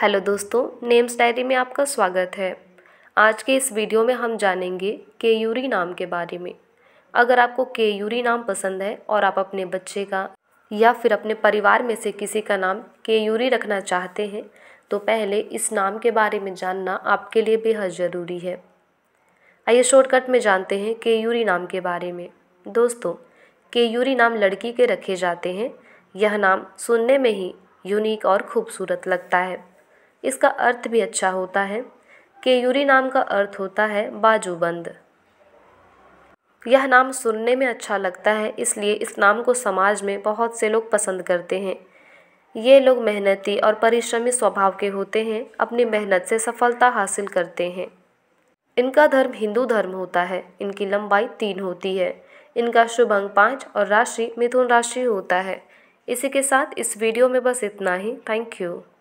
hello दोस्तों names diary में आपका स्वागत है आज के इस वीडियो में हम जानेंगे के यूरी नाम के बारे में अगर आपको केयूरी नाम पसंद है और आप अपने बच्चे का या फिर अपने परिवार में से किसी का नाम केयूरी रखना चाहते हैं तो पहले इस नाम के बारे में जानना आपके लिए बेहद ज़रूरी है आइए शॉर्टकट में जानते हैं के यूरी नाम के बारे में दोस्तों केयूरी नाम लड़की के रखे जाते हैं यह नाम सुनने में ही यूनिक और खूबसूरत लगता है इसका अर्थ भी अच्छा होता है केयूरी नाम का अर्थ होता है बाजूबंद यह नाम सुनने में अच्छा लगता है इसलिए इस नाम को समाज में बहुत से लोग पसंद करते हैं ये लोग मेहनती और परिश्रमी स्वभाव के होते हैं अपनी मेहनत से सफलता हासिल करते हैं इनका धर्म हिंदू धर्म होता है इनकी लंबाई तीन होती है इनका शुभ अंग पाँच और राशि मिथुन राशि होता है इसी के साथ इस वीडियो में बस इतना ही थैंक यू